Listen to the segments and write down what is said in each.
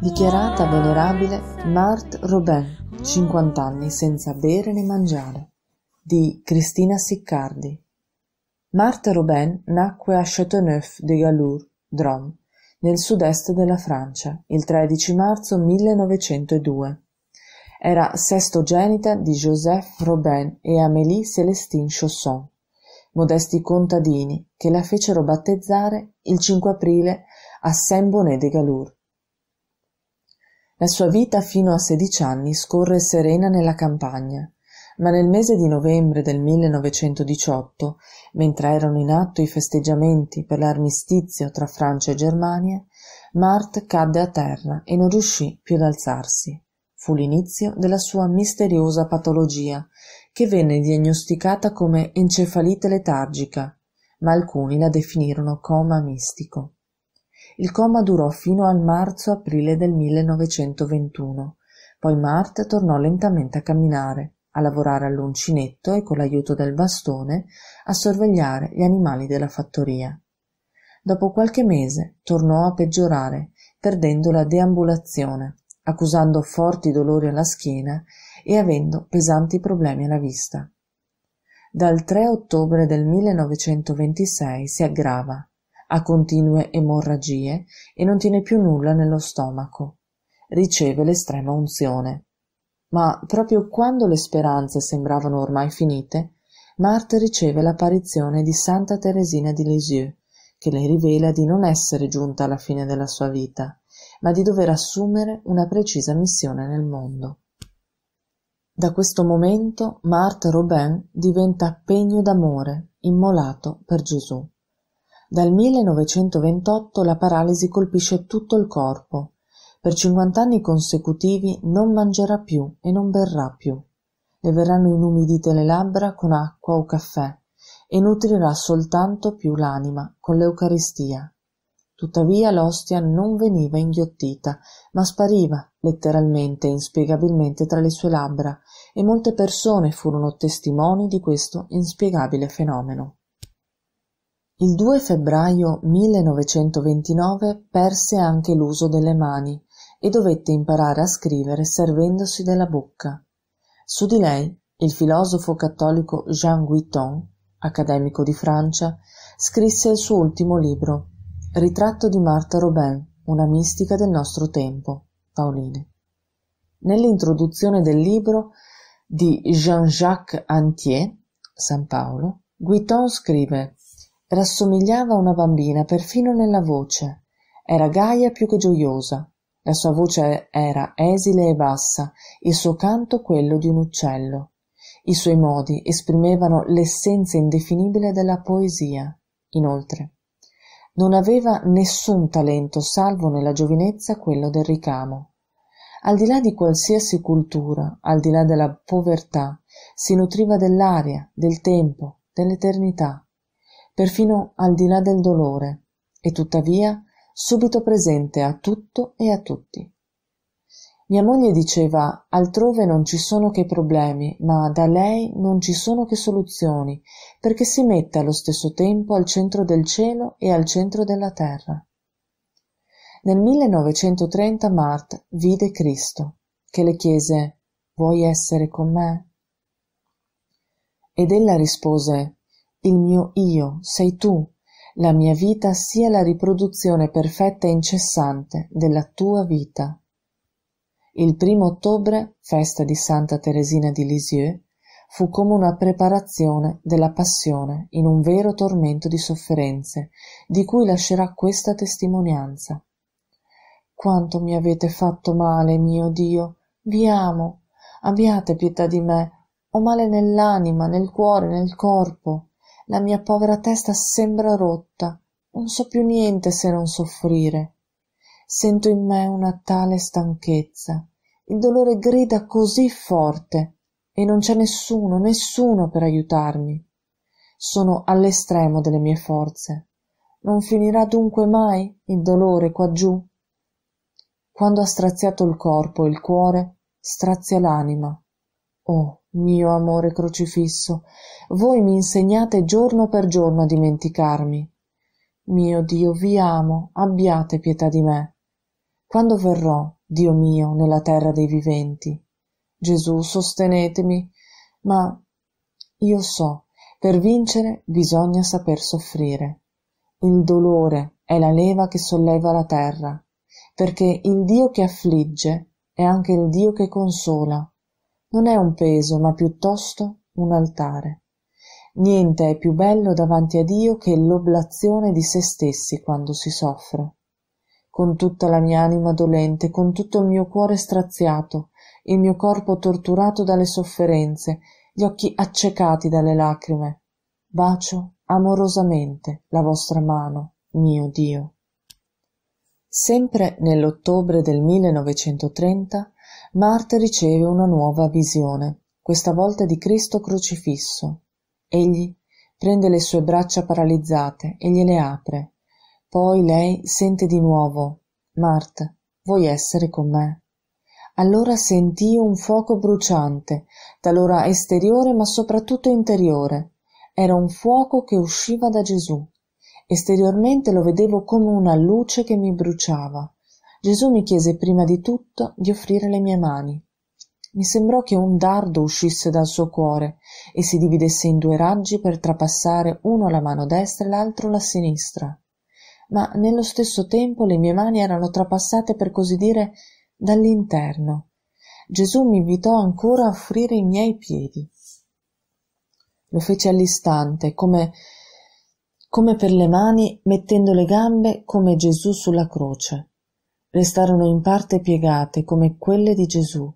dichiarata venerabile Marthe Robin, 50 anni senza bere né mangiare, di Cristina Siccardi. Marthe Robin nacque a châteauneuf de Galour, Drôme, nel sud-est della Francia, il 13 marzo 1902. Era sestogenita di Joseph Robin e Amélie Célestine Chausson, modesti contadini che la fecero battezzare il 5 aprile a saint bonnet de Galour. La sua vita fino a 16 anni scorre serena nella campagna, ma nel mese di novembre del 1918, mentre erano in atto i festeggiamenti per l'armistizio tra Francia e Germania, Mart cadde a terra e non riuscì più ad alzarsi. Fu l'inizio della sua misteriosa patologia, che venne diagnosticata come encefalite letargica, ma alcuni la definirono coma mistico. Il coma durò fino al marzo-aprile del 1921. poi Mart tornò lentamente a camminare, a lavorare all'uncinetto e con l'aiuto del bastone a sorvegliare gli animali della fattoria. Dopo qualche mese tornò a peggiorare, perdendo la deambulazione, accusando forti dolori alla schiena e avendo pesanti problemi alla vista. Dal 3 ottobre del 1926 si aggrava ha continue emorragie e non tiene più nulla nello stomaco. Riceve l'estrema unzione. Ma proprio quando le speranze sembravano ormai finite, Marthe riceve l'apparizione di Santa Teresina di Lisieux, che le rivela di non essere giunta alla fine della sua vita, ma di dover assumere una precisa missione nel mondo. Da questo momento Marthe Robin diventa pegno d'amore, immolato per Gesù. Dal 1928 la paralisi colpisce tutto il corpo. Per 50 anni consecutivi non mangerà più e non berrà più. Le verranno inumidite le labbra con acqua o caffè e nutrirà soltanto più l'anima con l'Eucaristia. Tuttavia l'ostia non veniva inghiottita, ma spariva letteralmente e inspiegabilmente tra le sue labbra, e molte persone furono testimoni di questo inspiegabile fenomeno. Il 2 febbraio 1929 perse anche l'uso delle mani e dovette imparare a scrivere servendosi della bocca. Su di lei il filosofo cattolico Jean Guiton, accademico di Francia, scrisse il suo ultimo libro, Ritratto di Marta Robin, una mistica del nostro tempo, Pauline. Nell'introduzione del libro di Jean-Jacques Antier, San Paolo, Guiton scrive Rassomigliava a una bambina perfino nella voce. Era gaia più che gioiosa. La sua voce era esile e bassa, il suo canto quello di un uccello. I suoi modi esprimevano l'essenza indefinibile della poesia. Inoltre, non aveva nessun talento salvo nella giovinezza quello del ricamo. Al di là di qualsiasi cultura, al di là della povertà, si nutriva dell'aria, del tempo, dell'eternità perfino al di là del dolore e tuttavia subito presente a tutto e a tutti mia moglie diceva altrove non ci sono che problemi ma da lei non ci sono che soluzioni perché si mette allo stesso tempo al centro del cielo e al centro della terra nel 1930 Mart vide Cristo che le chiese vuoi essere con me ed ella rispose il mio io, sei tu. La mia vita sia la riproduzione perfetta e incessante della tua vita. Il primo ottobre, festa di Santa Teresina di Lisieux, fu come una preparazione della passione in un vero tormento di sofferenze, di cui lascerà questa testimonianza. Quanto mi avete fatto male, mio Dio! Vi amo! Abbiate pietà di me! Ho male nell'anima, nel cuore, nel corpo la mia povera testa sembra rotta non so più niente se non soffrire sento in me una tale stanchezza il dolore grida così forte e non c'è nessuno nessuno per aiutarmi. sono all'estremo delle mie forze non finirà dunque mai il dolore qua giú quando ha straziato il corpo e il cuore strazia l'anima Oh, mio amore crocifisso, voi mi insegnate giorno per giorno a dimenticarmi. Mio Dio, vi amo, abbiate pietà di me. Quando verrò, Dio mio, nella terra dei viventi? Gesù, sostenetemi, ma io so, per vincere bisogna saper soffrire. Il dolore è la leva che solleva la terra, perché il Dio che affligge è anche il Dio che consola non è un peso, ma piuttosto un altare. Niente è più bello davanti a Dio che l'oblazione di se stessi quando si soffre. Con tutta la mia anima dolente, con tutto il mio cuore straziato, il mio corpo torturato dalle sofferenze, gli occhi accecati dalle lacrime, bacio amorosamente la vostra mano, mio Dio. Sempre nell'ottobre del 1930 Marte riceve una nuova visione, questa volta di Cristo crocifisso. Egli prende le sue braccia paralizzate e gliele apre. Poi lei sente di nuovo Marte, vuoi essere con me? Allora sentì un fuoco bruciante, talora esteriore ma soprattutto interiore. Era un fuoco che usciva da Gesù. Esteriormente lo vedevo come una luce che mi bruciava. Gesù mi chiese prima di tutto di offrire le mie mani. Mi sembrò che un dardo uscisse dal suo cuore e si dividesse in due raggi per trapassare uno la mano destra e l'altro la sinistra. Ma nello stesso tempo le mie mani erano trapassate per così dire dall'interno. Gesù mi invitò ancora a offrire i miei piedi. Lo fece all'istante, come, come per le mani, mettendo le gambe come Gesù sulla croce restarono in parte piegate come quelle di Gesù,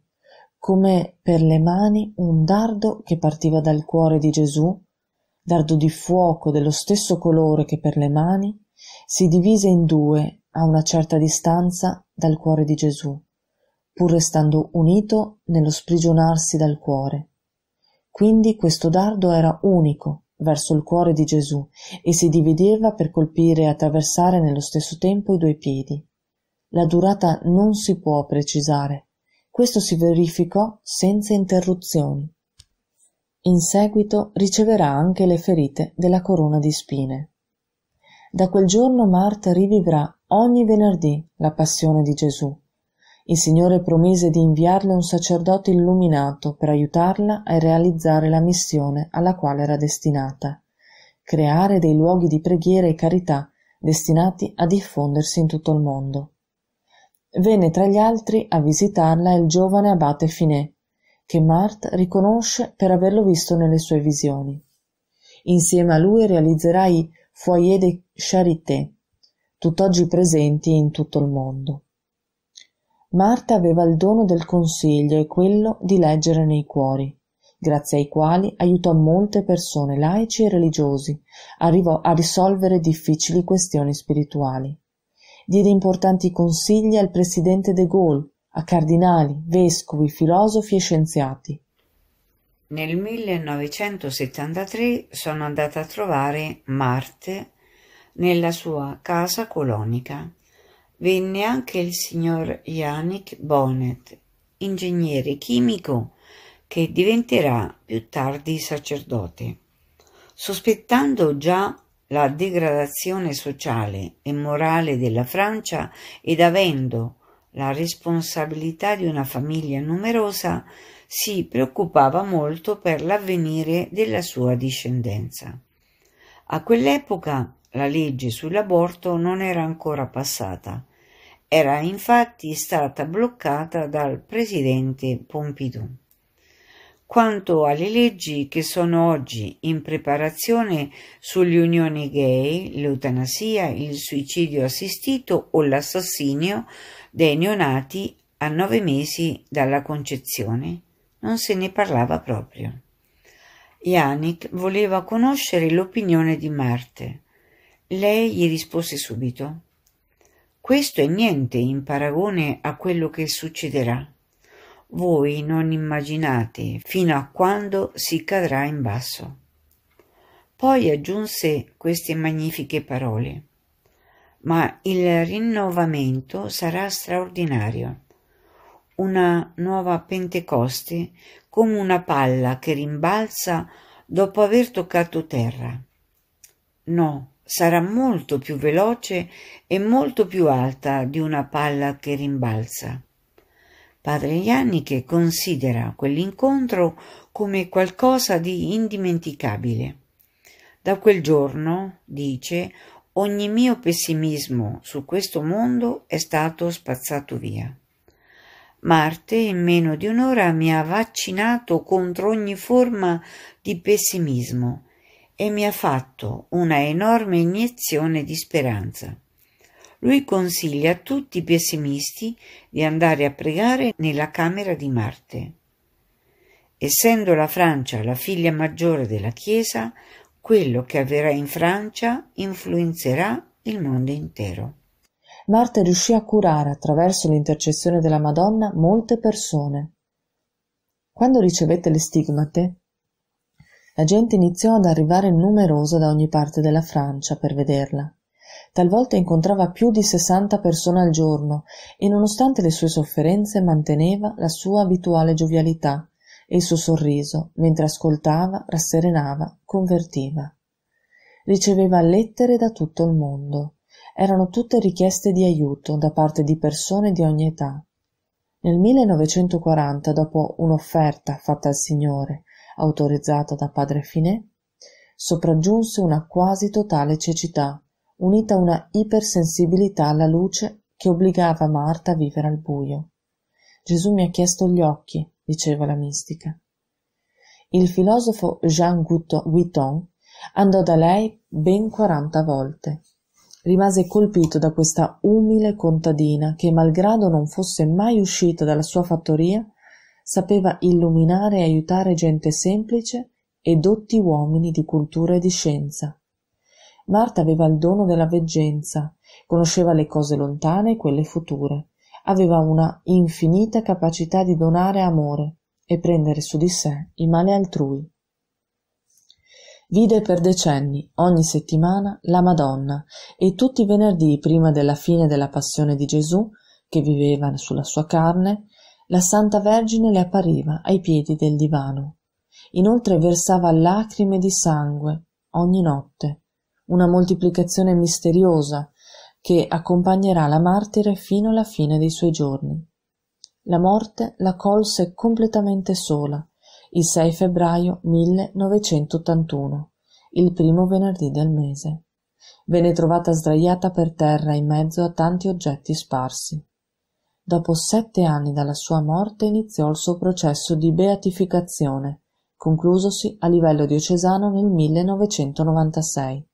come per le mani un dardo che partiva dal cuore di Gesù, dardo di fuoco dello stesso colore che per le mani, si divise in due a una certa distanza dal cuore di Gesù, pur restando unito nello sprigionarsi dal cuore. Quindi questo dardo era unico verso il cuore di Gesù e si divideva per colpire e attraversare nello stesso tempo i due piedi. La durata non si può precisare; questo si verificò senza interruzioni. In seguito riceverà anche le ferite della corona di spine. Da quel giorno Marta rivivrà ogni venerdì la passione di Gesù. Il Signore promise di inviarle un sacerdote illuminato per aiutarla a realizzare la missione alla quale era destinata, creare dei luoghi di preghiera e carità destinati a diffondersi in tutto il mondo. Venne tra gli altri a visitarla il giovane abate Finet, che Marthe riconosce per averlo visto nelle sue visioni. Insieme a lui realizzerà i Foyer de Charité, tutt'oggi presenti in tutto il mondo. Marta aveva il dono del consiglio e quello di leggere nei cuori, grazie ai quali aiutò molte persone laici e religiosi, arrivò a risolvere difficili questioni spirituali. Diede importanti consigli al presidente de Gaulle, a cardinali, vescovi, filosofi e scienziati. Nel 1973 sono andata a trovare Marte nella sua casa colonica. Venne anche il signor Yannick Bonnet, ingegnere chimico che diventerà più tardi sacerdote. Sospettando già la degradazione sociale e morale della Francia ed avendo la responsabilità di una famiglia numerosa, si preoccupava molto per l'avvenire della sua discendenza. A quell'epoca la legge sull'aborto non era ancora passata, era infatti stata bloccata dal presidente Pompidou. Quanto alle leggi che sono oggi in preparazione sulle unioni gay, l'eutanasia, il suicidio assistito o l'assassinio dei neonati a nove mesi dalla concezione, non se ne parlava proprio. Yannick voleva conoscere l'opinione di Marte. Lei gli rispose subito: Questo è niente in paragone a quello che succederà voi non immaginate fino a quando si cadrà in basso. Poi aggiunse queste magnifiche parole. Ma il rinnovamento sarà straordinario, una nuova Pentecoste come una palla che rimbalza dopo aver toccato terra. No, sarà molto più veloce e molto più alta di una palla che rimbalza padre Ianni considera quell'incontro come qualcosa di indimenticabile. Da quel giorno, dice, ogni mio pessimismo su questo mondo è stato spazzato via. Marte in meno di un'ora mi ha vaccinato contro ogni forma di pessimismo e mi ha fatto una enorme iniezione di speranza. Lui consiglia a tutti i pessimisti di andare a pregare nella Camera di Marte. Essendo la Francia la figlia maggiore della Chiesa, quello che avverrà in Francia influenzerà il mondo intero. Marte riuscì a curare attraverso l'intercessione della Madonna molte persone. Quando ricevette le stigmate, la gente iniziò ad arrivare numerosa da ogni parte della Francia per vederla. Talvolta incontrava più di sessanta persone al giorno e nonostante le sue sofferenze manteneva la sua abituale giovialità e il suo sorriso, mentre ascoltava, rasserenava, convertiva. Riceveva lettere da tutto il mondo. Erano tutte richieste di aiuto da parte di persone di ogni età. Nel 1940, dopo un'offerta fatta al Signore, autorizzata da padre Finè, sopraggiunse una quasi totale cecità unita a una ipersensibilità alla luce che obbligava Marta a vivere al buio. Gesù mi ha chiesto gli occhi, diceva la mistica. Il filosofo Jean Guiton andò da lei ben quaranta volte. Rimase colpito da questa umile contadina che, malgrado non fosse mai uscita dalla sua fattoria, sapeva illuminare e aiutare gente semplice e dotti uomini di cultura e di scienza. Marta aveva il dono della veggenza, conosceva le cose lontane e quelle future, aveva una infinita capacità di donare amore e prendere su di sé il male altrui. Vide per decenni, ogni settimana, la Madonna e tutti i venerdì prima della fine della passione di Gesù, che viveva sulla sua carne, la Santa Vergine le appariva ai piedi del divano. Inoltre versava lacrime di sangue ogni notte una moltiplicazione misteriosa che accompagnerà la martire fino alla fine dei suoi giorni. La morte la colse completamente sola, il 6 febbraio 1981, il primo venerdì del mese. Venne trovata sdraiata per terra in mezzo a tanti oggetti sparsi. Dopo sette anni dalla sua morte iniziò il suo processo di beatificazione, conclusosi a livello diocesano nel 1996.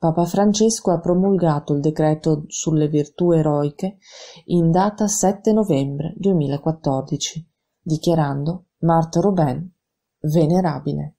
Papa Francesco ha promulgato il decreto sulle virtù eroiche in data 7 novembre 2014, dichiarando Marthe Robin venerabile.